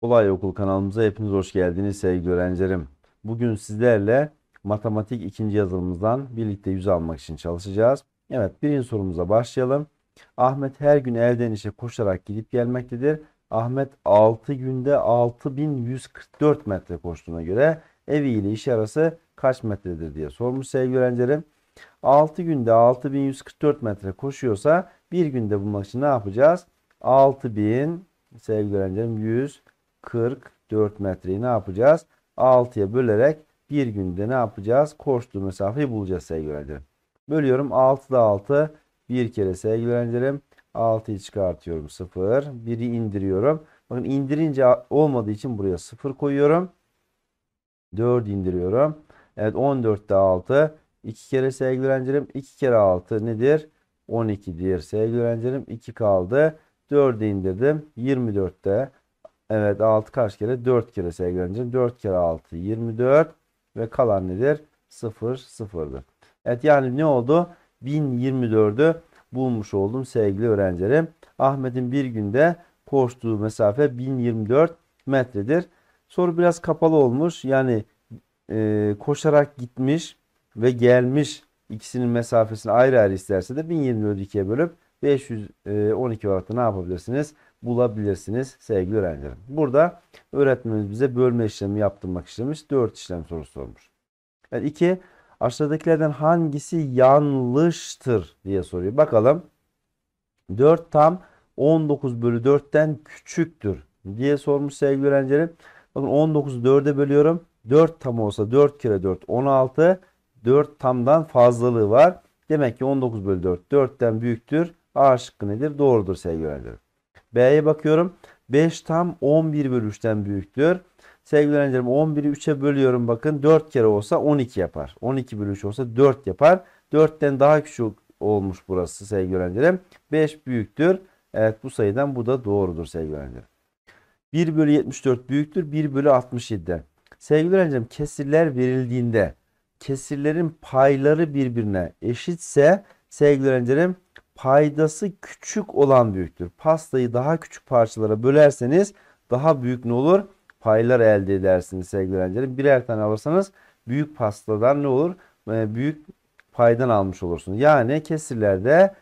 Kolay Okul kanalımıza hepiniz hoş geldiniz sevgili öğrencilerim. Bugün sizlerle matematik ikinci yazılımızdan birlikte yüz almak için çalışacağız. Evet birinci sorumuza başlayalım. Ahmet her gün evden işe koşarak gidip gelmektedir. Ahmet 6 günde 6144 metre koştuğuna göre evi ile iş arası kaç metredir diye sormuş sevgili öğrencilerim. 6 günde 6144 metre koşuyorsa bir günde bulmak için ne yapacağız? 6000 sevgili öğrencilerim 100 44 metreyi ne yapacağız? 6'ya bölerek bir günde ne yapacağız? Koştuğu mesafeyi bulacağız sevgili öğrencilerim. Bölüyorum da 6 bir kere sevgili öğrencilerim. 6'yı çıkartıyorum 0. 1'i indiriyorum. Bakın indirince olmadığı için buraya 0 koyuyorum. 4 indiriyorum. Evet 14 14'te 6. 2 kere sevgili öğrencilerim. 2 kere 6 nedir? 12'dir sevgili öğrencilerim. 2 kaldı. 4'ü indirdim. 24'te Evet 6 kaç kere? 4 kere sevgili öğrencim. 4 kere 6 24 ve kalan nedir? 0 0'dır. Evet yani ne oldu? 1024'ü bulmuş oldum sevgili öğrencilerim. Ahmet'in bir günde koştuğu mesafe 1024 metredir. Soru biraz kapalı olmuş. Yani e, koşarak gitmiş ve gelmiş ikisinin mesafesini ayrı ayrı isterse de 1024'ü ikiye bölüp 512 e, olarak da ne yapabilirsiniz? bulabilirsiniz sevgili öğrencilerim. Burada öğretmenimiz bize bölme işlemi yaptırmak istemiş. 4 işlem sorusu sormuş. Yani 2. Aşağıdakilerden hangisi yanlıştır diye soruyor. Bakalım. 4 tam 19 bölü 4'ten küçüktür diye sormuş sevgili öğrencilerim. Bakın 19'u 4'e bölüyorum. 4 tam olsa 4 kere 4 16. 4 tamdan fazlalığı var. Demek ki 19 bölü 4 4'ten büyüktür. A şıkkı nedir? Doğrudur sevgili öğrencilerim. B'ye bakıyorum. 5 tam 11 bölü 3'ten büyüktür. Sevgili öğrencilerim 11'i 3'e bölüyorum bakın 4 kere olsa 12 yapar. 12 bölü 3 olsa 4 yapar. 4'ten daha küçük olmuş burası sevgili öğrencilerim. 5 büyüktür. Evet bu sayıdan bu da doğrudur sevgili öğrencilerim. 1 bölü 74 büyüktür. 1 bölü 67'den. Sevgili öğrencilerim kesirler verildiğinde kesirlerin payları birbirine eşitse sevgili öğrencilerim paydası küçük olan büyüktür. Pastayı daha küçük parçalara bölerseniz daha büyük ne olur? Paylar elde edersiniz sevgili öğrencilerim. Birer tane alırsanız büyük pastadan ne olur? Ee, büyük paydan almış olursunuz. Yani kesirlerde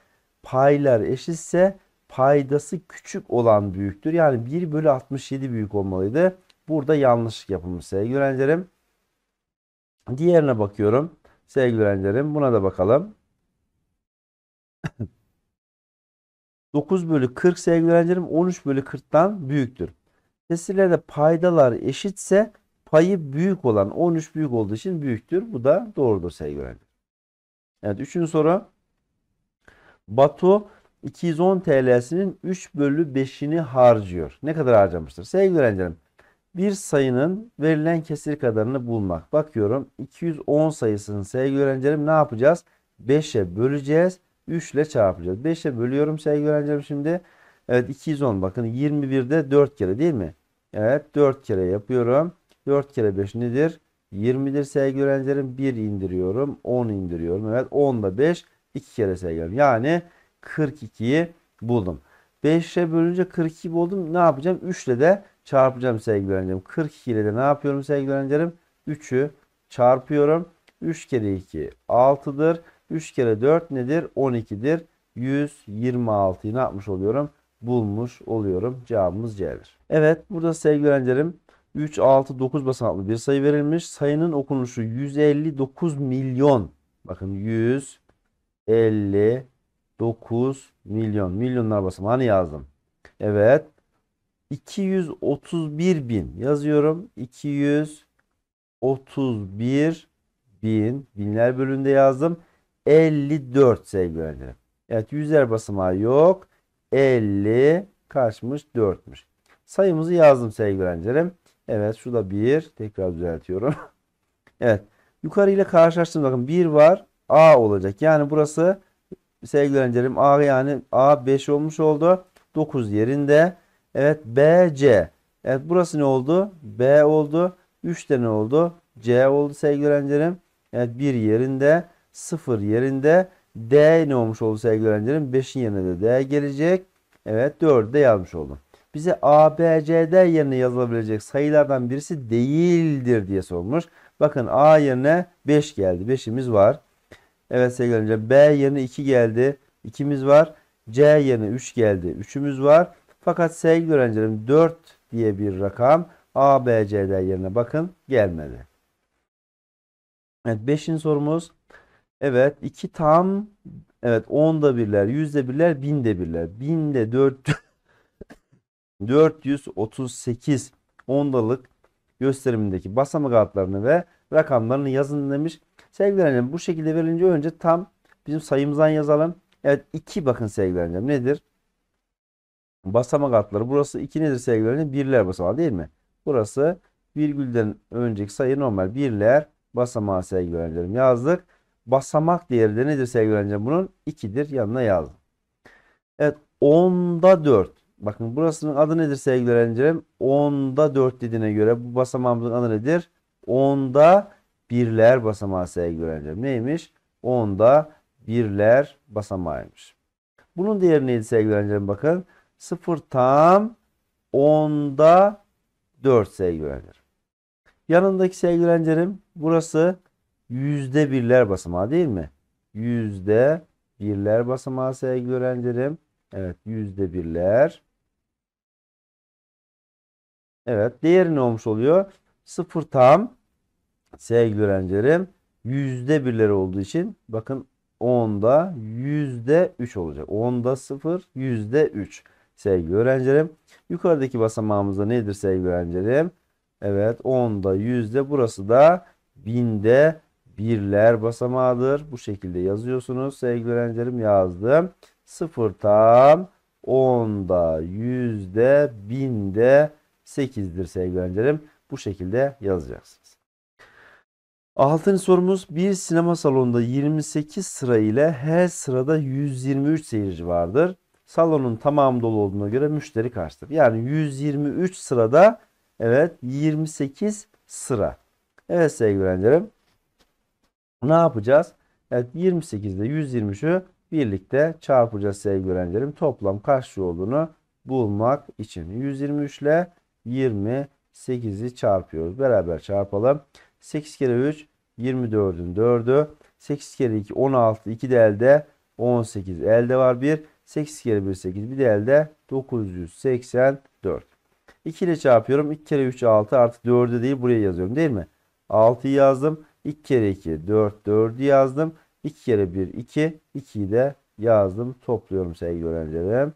paylar eşitse paydası küçük olan büyüktür. Yani 1 bölü 67 büyük olmalıydı. Burada yanlışlık yapılmış sevgili öğrencilerim. Diğerine bakıyorum. Sevgili öğrencilerim buna da bakalım. 9 bölü 40 sevgili öğrencilerim 13 bölü 40'tan büyüktür. Kesirlerde paydalar eşitse payı büyük olan 13 büyük olduğu için büyüktür. Bu da doğrudur sevgili öğrencilerim. Evet üçüncü soru. Batu 210 TL'sinin 3 bölü 5'ini harcıyor. Ne kadar harcamıştır? Sevgili öğrencilerim bir sayının verilen kesir kadarını bulmak. Bakıyorum 210 sayısının sevgili öğrencilerim ne yapacağız? 5'e böleceğiz. 3 ile çarpacağız. 5 ile bölüyorum sevgili öğrencilerim şimdi. Evet 210 bakın 21'de 4 kere değil mi? Evet 4 kere yapıyorum. 4 kere 5 nedir? 20'dir sevgili öğrencilerim. 1 indiriyorum. 10 indiriyorum. Evet 10 da 5. 2 kere sevgili Yani 42'yi buldum. 5'e bölünce 42 buldum. Ne yapacağım? 3 ile de çarpacağım sevgili öğrencilerim. 42 ile de ne yapıyorum sevgili öğrencilerim? 3'ü çarpıyorum. 3 kere 2 6'dır. 3 kere 4 nedir? 12'dir. 126'yı ne yapmış oluyorum? Bulmuş oluyorum. Cevabımız C'dir. Evet burada sevgili öğrencilerim 3, 6, 9 basamaklı bir sayı verilmiş. Sayının okunuşu 159 milyon. Bakın 159 milyon. Milyonlar basamağını yazdım. Evet. 231 bin yazıyorum. 231 bin. Binler bölümünde yazdım. 54 sevgili öğrencilerim. Evet yüzler basamağı yok. 50 kaçmış 4'müş. Sayımızı yazdım sevgili öğrencilerim. Evet şurada 1 tekrar düzeltiyorum. evet yukarı ile karşılaştım bakın 1 var A olacak. Yani burası sevgili öğrencilerim A yani A 5 olmuş oldu. 9 yerinde. Evet B C. Evet burası ne oldu? B oldu. 3 de ne oldu? C oldu sevgili öğrencilerim. Evet 1 yerinde. 0 yerinde D ne olmuş oldu sevgili öğrencilerim? 5'in yerine de D gelecek. Evet 4'ü de yazmış oldum. Bize A, B, C, D yerine yazılabilecek sayılardan birisi değildir diye sormuş. Bakın A yerine 5 geldi. 5'imiz var. Evet sevgili öğrenciler B yerine 2 geldi. 2'miz var. C yerine 3 geldi. 3'ümüz var. Fakat sevgili öğrencilerim 4 diye bir rakam A, B, C, D yerine bakın gelmedi. Evet 5'in sorumuz Evet 2 tam evet onda birler, yüzde birler, binde birler. Binde 4 438 ondalık gösterimindeki basamak adlarını ve rakamlarını yazın demiş. Sevgili annem bu şekilde verilince önce tam bizim sayımızdan yazalım. Evet 2 bakın sevgili annem nedir? Basamak adları burası 2 nedir sevgili annem? Birler basamağı değil mi? Burası virgülden önceki sayı normal birler basamağı sevgili öğrencilerim yazdık basamak değeri de nedir sevgili öğrencim? Bunun 2'dir. Yanına yazdım. Evet. 10'da 4. Bakın burasının adı nedir sevgili öğrencilerim? 10'da 4 dediğine göre bu basamağımızın adı nedir? 10'da birler basamağı sevgili öğrencilerim. Neymiş? 10'da birler basamağıymış. Bunun değeri neydi sevgili öğrencilerim? Bakın 0 tam 10'da 4 sevgili öğrencilerim. Yanındaki sevgili öğrencilerim burası yüzde birler basamağı değil mi? Yüzde birler basamağı sevgili öğrencilerim. Evet yüzde birler. Evet değeri ne olmuş oluyor? Sıfır tam sevgili öğrencilerim yüzde birler olduğu için bakın 10'da yüzde 3 olacak. 10'da 0 yüzde 3 sevgili öğrencilerim. Yukarıdaki basamağımızda nedir sevgili öğrencilerim? Evet 10'da yüzde burası da binde birler basamağıdır. Bu şekilde yazıyorsunuz. Sevgili öğrencilerim yazdım. sıfır tam onda yüzde binde sekizdir sevgili öğrencilerim. Bu şekilde yazacaksınız. Altıncı sorumuz bir sinema salonunda 28 sıra ile her sırada 123 seyirci vardır. Salonun tamam dolu olduğuna göre müşteri kaçtır? Yani 123 sırada evet 28 sıra. Evet sevgili öğrencilerim ne yapacağız? Evet 28 ile 123'ü birlikte çarpacağız sevgili öğrencilerim. Toplam kaç olduğunu bulmak için 123 ile 28'i çarpıyoruz. Beraber çarpalım. 8 kere 3 24'ün 4'ü. 8 kere 2 16. 2 de elde 18. Elde var 1. 8 kere 1 8. Bir de elde 984. 2 ile çarpıyorum. 2 kere 3 6 artık 4'ü değil buraya yazıyorum değil mi? 6'yı yazdım. 2 kere 2 4 4'ü yazdım. 2 kere 1 2 2'yi de yazdım. Topluyorum sevgili öğrencilerim.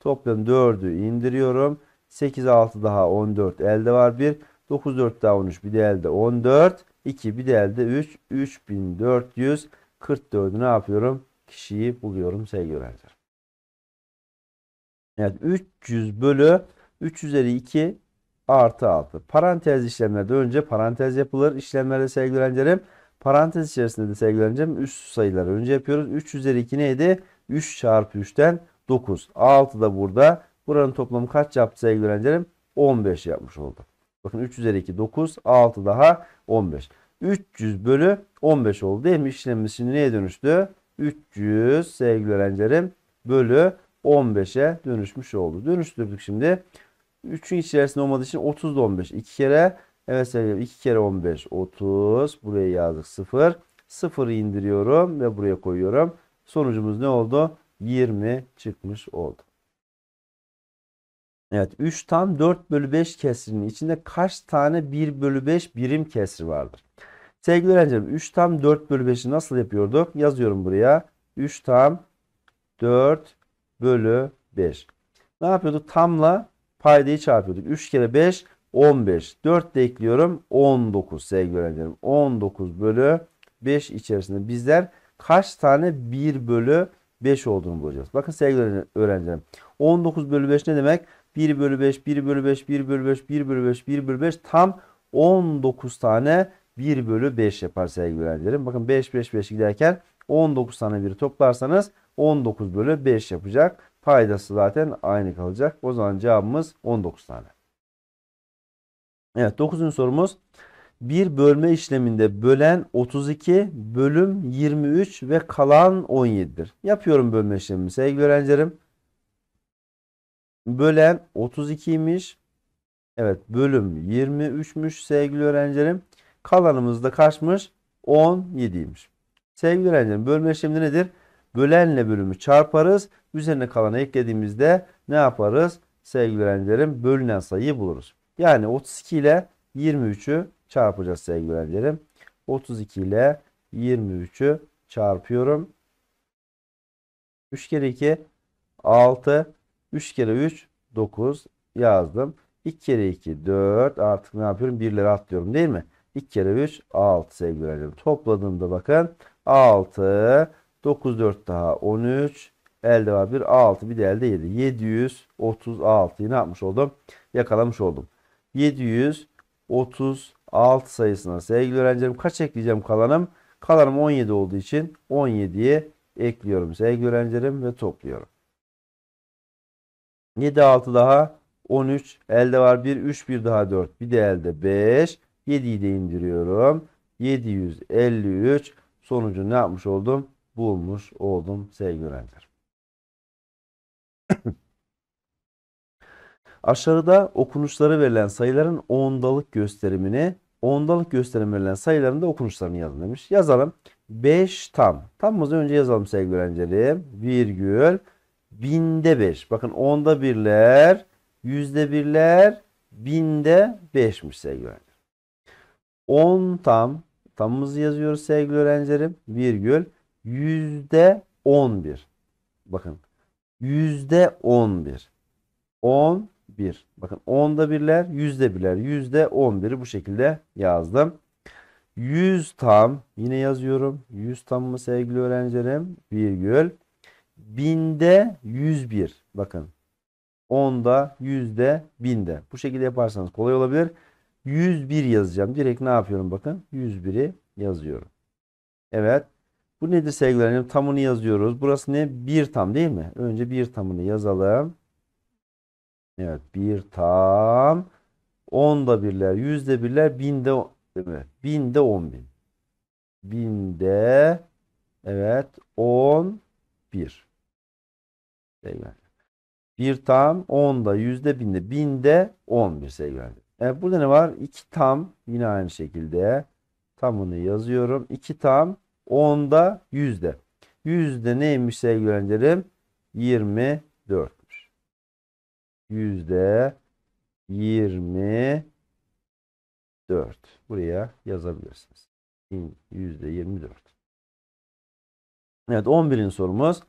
Toplam 4'ü indiriyorum. 8 6 daha 14 elde var 1. 9 4 daha 13 bir de elde 14. 2 bir de elde 3. 3444'ü ne yapıyorum? Kişiyi buluyorum sevgili öğrenciler. Evet 300 bölü 3 üzeri 2 artı 6. Parantez işlemlerde önce parantez yapılır. İşlemlerde sevgili öğrencilerim parantez içerisinde de sevgili öğrencilerim üst sayıları önce yapıyoruz. 3 üzeri 2 neydi? 3 çarpı 3'ten 9. 6 da burada. Buranın toplamı kaç yaptı sevgili öğrencilerim? 15 yapmış oldu. Bakın 3 üzeri 2 9 6 daha 15. 300 bölü 15 oldu değil mi? İşlemimiz şimdi neye dönüştü? 300 sevgili öğrencilerim bölü 15'e dönüşmüş oldu. Dönüştürdük şimdi. 3'ün içerisinde olmadığı için 30 da 15. 2 kere evet sevgilim 2 kere 15 30. Buraya yazdık 0. 0'ı indiriyorum ve buraya koyuyorum. Sonucumuz ne oldu? 20 çıkmış oldu. Evet 3 tam 4 bölü 5 kesrinin içinde kaç tane 1 bölü 5 birim kesri vardır? Sevgili öğrencilerim 3 tam 4 bölü 5'i nasıl yapıyorduk? Yazıyorum buraya. 3 tam 4 bölü 5. Ne yapıyorduk? Tamla paydayı çarpıyorduk. 3 kere 5 15. 4 de ekliyorum 19 sevgili öğrencilerim. 19 bölü 5 içerisinde bizler kaç tane 1 bölü 5 olduğunu bulacağız. Bakın sevgili öğrencilerim. 19 bölü 5 ne demek? 1 bölü 5, 1 bölü 5, 1 bölü 5, 1 bölü 5, 1 bölü 5 tam 19 tane 1 bölü 5 yapar sevgili öğrencilerim. Bakın 5, 5, 5 giderken 19 tane 1'i toplarsanız 19 bölü 5 yapacak. Faydası zaten aynı kalacak. O zaman cevabımız 19 tane. Evet 9. sorumuz. Bir bölme işleminde bölen 32, bölüm 23 ve kalan 17'dir. Yapıyorum bölme işlemini sevgili öğrencilerim. Bölen 32'ymiş. Evet bölüm 23'müş sevgili öğrencilerim. Kalanımız da kaçmış? 17'ymiş. Sevgili öğrencilerim bölme işlemi nedir? Bölenle bölümü çarparız. Üzerine kalanı eklediğimizde ne yaparız? Sevgili öğrencilerim bölünen sayıyı buluruz. Yani 32 ile 23'ü çarpacağız sevgili öğrencilerim. 32 ile 23'ü çarpıyorum. 3 kere 2 6 3 kere 3 9 yazdım. 2 kere 2 4 artık ne yapıyorum? 1'leri atlıyorum değil mi? 2 kere 3 6 sevgili öğrencilerim. Topladığımda bakın 6 9 4 daha 13. Elde var 1 6 bir de elde 7. 736 ne yapmış oldum? Yakalamış oldum. 736 sayısına sevgili öğrencilerim kaç ekleyeceğim kalanım? Kalanım 17 olduğu için 17'ye ekliyorum sevgili öğrencilerim ve topluyorum. 7 6 daha 13 elde var 1 3 1 daha 4 bir de elde 5 7'yi de indiriyorum. 753 sonucu ne yapmış oldum? bulmuş oldum sevgilendir. Aşağıda okunuşları verilen sayıların ondalık gösterimini, ondalık gösterim verilen sayıların da okunuşlarını yazın demiş. Yazalım. 5 tam. tam Tamımızı önce yazalım sevgili öğrencilerim. Virgül. Binde 5. Bakın onda birler, yüzde birler, binde 5'miş sevgili öğrencilerim. 10 tam. Tamımızı yazıyoruz sevgili öğrencilerim. Virgül yüzde on bir. Bakın yüzde on bir. On bir. Bakın onda birler, yüzde birler, yüzde on biri bu şekilde yazdım. 100 tam yine yazıyorum. 100 tam mı sevgili öğrencilerim? Virgül. Binde 101. Bakın. Onda, yüzde, binde. Bu şekilde yaparsanız kolay olabilir. 101 yazacağım. Direkt ne yapıyorum bakın. 101'i yazıyorum. Evet. Bu nedir sevgili öğrencim? Tamını yazıyoruz. Burası ne? Bir tam değil mi? Önce bir tamını yazalım. Evet bir tam. Onda birler, yüzde birler, binde değil mi? Binde on bin. Binde evet on bir. Sevgili Bir tam onda yüzde binde binde on bir sevgili Evet burada ne var? İki tam yine aynı şekilde. Tamını yazıyorum. İki tam 10'da yüzde. Yüzde neymiş sevgili öğrencilerim? 24'müş. Yüzde 24. Buraya yazabilirsiniz. Yüzde 24. Evet 11. sorumuz.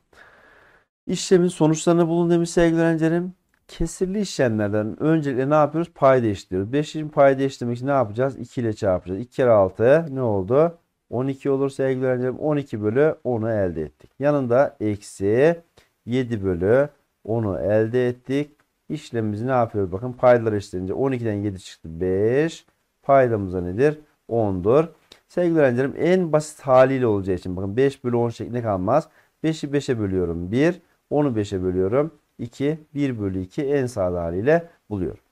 İşlemin sonuçlarını bulun demiş sevgili öğrencilerim. Kesirli işlemlerden öncelikle ne yapıyoruz? Pay değiştiriyoruz. 5'in pay değiştirmek için ne yapacağız? 2 ile çarpacağız. 2 kere 6 ne oldu? 12 olursa öğrencilerim 12 bölü 10'u elde ettik. Yanında eksi 7 bölü 10'u elde ettik. İşlemimizi ne yapıyor? Bakın paydalar eşitlenince 12'den 7 çıktı 5. Paydamız nedir? 10'dur. Sevgili öğrencilerim en basit haliyle olacağı için bakın 5 bölü 10 şeklinde kalmaz. 5'i 5'e bölüyorum 1. 10'u 5'e bölüyorum 2. 1 bölü 2 en sağda haliyle buluyorum.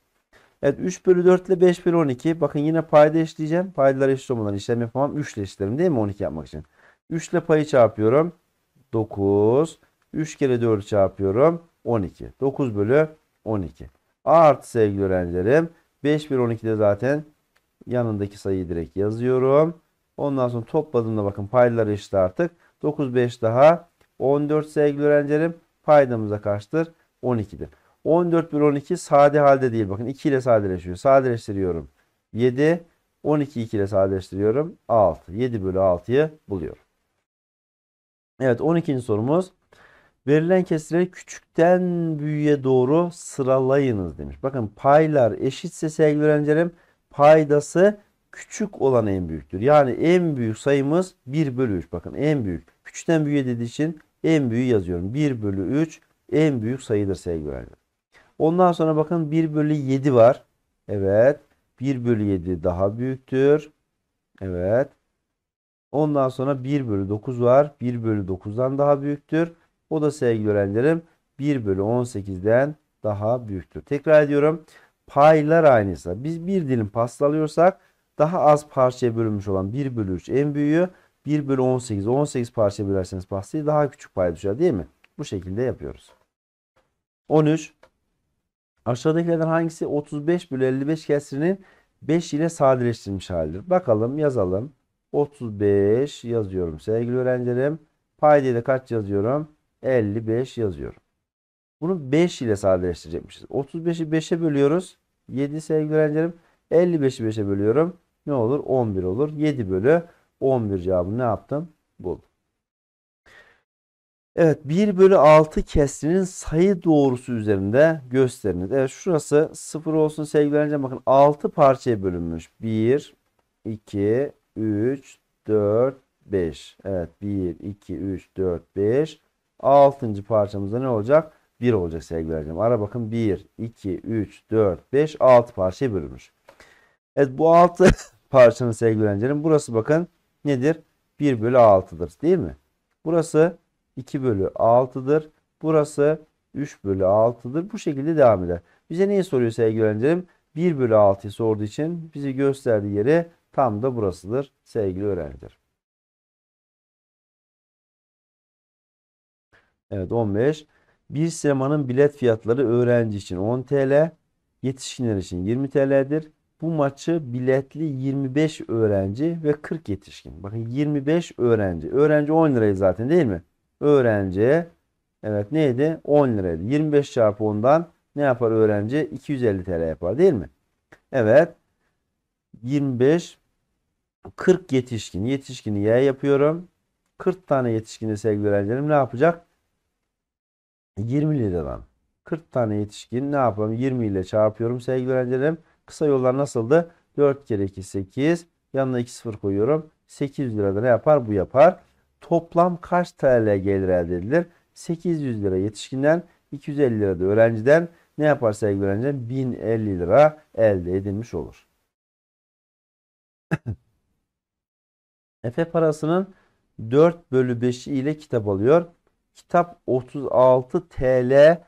Evet 3 bölü 4 ile 5 bölü 12. Bakın yine payda eşleyeceğim. Paydalar eşit olmadan işlem yapamam. 3 ile eşitlerim değil mi 12 yapmak için? 3 ile payı çarpıyorum. 9. 3 kere 4 çarpıyorum. 12. 9 bölü 12. artı sevgili öğrencilerim. 5 bölü 12 12'de zaten yanındaki sayıyı direkt yazıyorum. Ondan sonra topladığımda bakın paydalar eşit artık. 9 5 daha 14 sevgili öğrencilerim. Paydamıza kaçtır? 12'dir. 14 bölü 12 sade halde değil. Bakın 2 ile sadeleşiyor. Sadeleştiriyorum. 7. 12 2 ile sadeleştiriyorum. 6. 7 bölü 6'yı buluyorum. Evet 12. sorumuz. Verilen kesirleri küçükten büyüğe doğru sıralayınız demiş. Bakın paylar eşitse sevgili öğrencilerim paydası küçük olan en büyüktür. Yani en büyük sayımız 1 bölü 3. Bakın en büyük. Küçükten büyüğe dediği için en büyüğü yazıyorum. 1 bölü 3 en büyük sayıdır sevgili öğrenciler. Ondan sonra bakın 1 bölü 7 var. Evet. 1 bölü 7 daha büyüktür. Evet. Ondan sonra 1 bölü 9 var. 1 bölü 9'dan daha büyüktür. O da sevgili öğrencilerim 1 bölü 18'den daha büyüktür. Tekrar ediyorum. Paylar aynıysa biz bir dilim pasta alıyorsak daha az parçaya bölünmüş olan 1 bölü 3 en büyüğü 1 bölü 18. 18 parçaya bölerseniz pastayı daha küçük pay düşer değil mi? Bu şekilde yapıyoruz. 13. Aşağıdakilerden hangisi 35 bölü 55 kesirinin 5 ile sadeleştirilmiş halidir? Bakalım yazalım. 35 yazıyorum sevgili öğrencilerim. Payda'ya da kaç yazıyorum? 55 yazıyorum. Bunu 5 ile sadeleştirecekmişiz. 35'i 5'e bölüyoruz. 7 sevgili öğrencilerim. 55'i 5'e bölüyorum. Ne olur? 11 olur. 7 bölü 11 cevabını ne yaptım? Buldum. Evet 1 bölü 6 kesrinin sayı doğrusu üzerinde gösteriniz. Evet şurası 0 olsun sevgili öğrenciler. Bakın 6 parçaya bölünmüş. 1, 2, 3, 4, 5. Evet 1, 2, 3, 4, 5. 6. parçamızda ne olacak? 1 olacak sevgili öğrencilerim. Ara bakın 1, 2, 3, 4, 5, 6 parçaya bölünmüş. Evet bu 6 parçanın sevgili öğrencilerim. Burası bakın nedir? 1 bölü 6'dır değil mi? Burası 2 bölü 6'dır. Burası 3 bölü 6'dır. Bu şekilde devam eder. Bize neyi soruyor sevgili öğrencilerim? 1 bölü 6'yı sorduğu için bizi gösterdiği yeri tam da burasıdır sevgili öğrenciler. Evet 15. Bir sinemanın bilet fiyatları öğrenci için 10 TL, yetişkinler için 20 TL'dir. Bu maçı biletli 25 öğrenci ve 40 yetişkin. Bakın 25 öğrenci. Öğrenci 10 lirayı zaten değil mi? öğrenci evet neydi? 10 liraydı. 25 çarpı 10'dan ne yapar öğrenci? 250 TL yapar değil mi? Evet. 25 40 yetişkin. Yetişkini Y yapıyorum. 40 tane yetişkini sevgili öğrencilerim ne yapacak? 20 liradan. 40 tane yetişkin ne yapalım? 20 ile çarpıyorum sevgili öğrencilerim. Kısa yollar nasıldı? 4 kere 2 8. Yanına 2 sıfır koyuyorum. 800 lirada ne yapar? Bu yapar toplam kaç TL gelir elde edilir? 800 lira yetişkinden 250 lira da öğrenciden ne yapar sevgili öğrenciler? 1050 lira elde edilmiş olur. Efe parasının 4 bölü 5'i ile kitap alıyor. Kitap 36 TL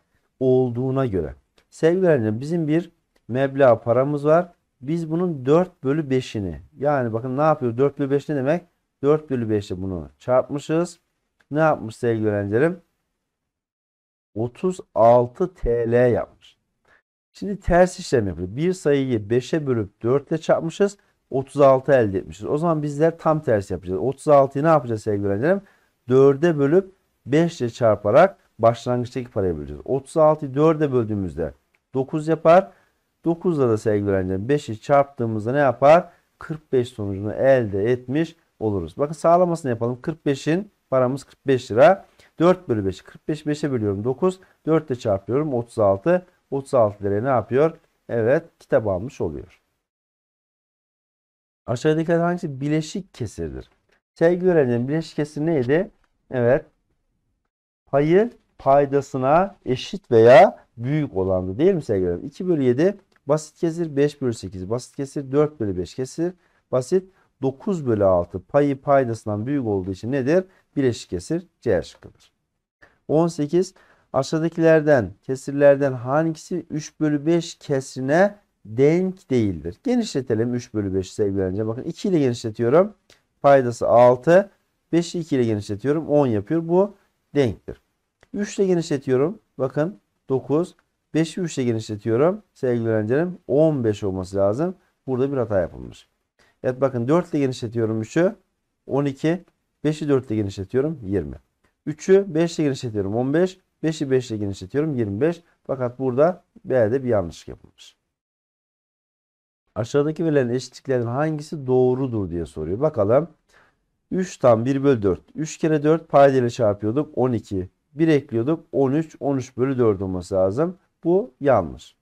olduğuna göre. Sevgili öğrenciler bizim bir meblağ paramız var. Biz bunun 4 bölü 5'ini yani bakın ne yapıyor? 4 bölü 5 ne demek? 4 bölü 5'e bunu çarpmışız. Ne yapmış sevgili öğrencilerim? 36 TL yapmış. Şimdi ters işlem yapıyor. Bir sayıyı 5'e bölüp 4 çarpmışız. 36 elde etmişiz. O zaman bizler tam tersi yapacağız. 36'yı ne yapacağız sevgili öğrencilerim? 4'e bölüp 5 çarparak başlangıçtaki parayı böleceğiz. 36'yı 4'e böldüğümüzde 9 yapar. 9'la da sevgili öğrencilerim 5'i çarptığımızda ne yapar? 45 sonucunu elde etmiş oluruz. Bakın sağlamasını yapalım. 45'in paramız 45 lira. 4 bölü 5'i 45 5'e bölüyorum 9. 4 ile çarpıyorum 36. 36 liraya ne yapıyor? Evet kitap almış oluyor. Aşağıdakiler hangisi? Bileşik kesirdir. Sevgili öğrencilerim bileşik kesir neydi? Evet. Payı paydasına eşit veya büyük olandı değil mi sevgili öğrencilerim? 2 bölü 7 basit kesir 5 bölü 8 basit kesir 4 bölü 5 kesir basit 9 bölü 6 payı paydasından büyük olduğu için nedir? Bileşik kesir C şıkkıdır. 18. Aşağıdakilerden kesirlerden hangisi 3 bölü 5 kesrine denk değildir? Genişletelim 3 bölü 5 sevgilince. Bakın 2 ile genişletiyorum. Paydası 6. 5'i 2 ile genişletiyorum. 10 yapıyor. Bu denktir. 3 ile genişletiyorum. Bakın 9. 5'i 3 ile genişletiyorum. Sevgili öğrencilerim 15 olması lazım. Burada bir hata yapılmış. Evet bakın 4 ile genişletiyorum 3'ü. 12. 5'i 4 ile genişletiyorum 20. 3'ü 5 ile genişletiyorum 15. 5'i 5 ile genişletiyorum 25. Fakat burada B'de bir yanlışlık yapılmış. Aşağıdaki verilen eşitliklerin hangisi doğrudur diye soruyor. Bakalım. 3 tam 1 bölü 4. 3 kere 4 paydayla çarpıyorduk 12. 1 ekliyorduk 13. 13 bölü 4 olması lazım. Bu yanlış.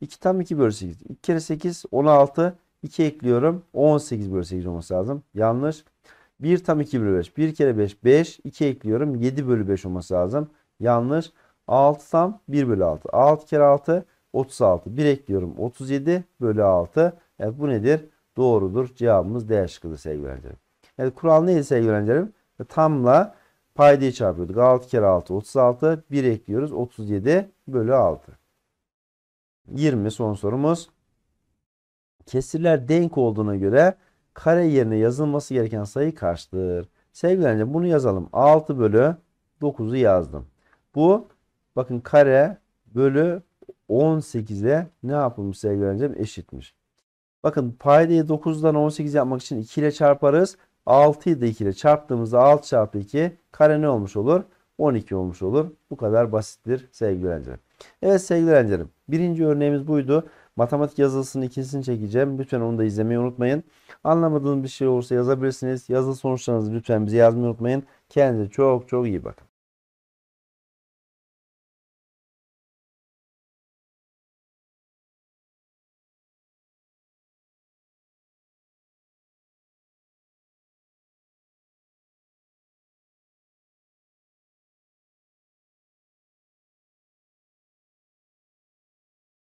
2 tam 2 bölü 8. 2 kere 8 16. 2 ekliyorum. 18 bölü 8 olması lazım. Yanlış. 1 tam 2 bölü 5. 1 kere 5 5. 2 ekliyorum. 7 bölü 5 olması lazım. Yanlış. 6 tam 1 bölü 6. 6 kere 6 36. 1 ekliyorum. 37 bölü 6. Evet bu nedir? Doğrudur. Cevabımız D şıkkıdır sevgili öğrencilerim. Evet kural neydi sevgili öğrencilerim? Tamla paydayı çarpıyorduk. 6 kere 6 36. 1 ekliyoruz. 37 bölü 6. 20 son sorumuz kesirler denk olduğuna göre kare yerine yazılması gereken sayı kaçtır? Sevgilenince bunu yazalım. 6 bölü 9'u yazdım. Bu bakın kare bölü 18'e ne yapılmış sevgilenince eşitmiş. Bakın paydayı 9'dan 18 yapmak için 2 ile çarparız. 6'yı da 2 ile çarptığımızda 6 çarpı 2 kare ne olmuş olur? 12 olmuş olur. Bu kadar basittir sevgili öğrencilerim. Evet sevgili öğrencilerim birinci örneğimiz buydu. Matematik yazısının ikisini çekeceğim. Lütfen onu da izlemeyi unutmayın. Anlamadığınız bir şey olursa yazabilirsiniz. Yazı sonuçlarınızı lütfen bize yazmayı unutmayın. Kendinize çok çok iyi bakın.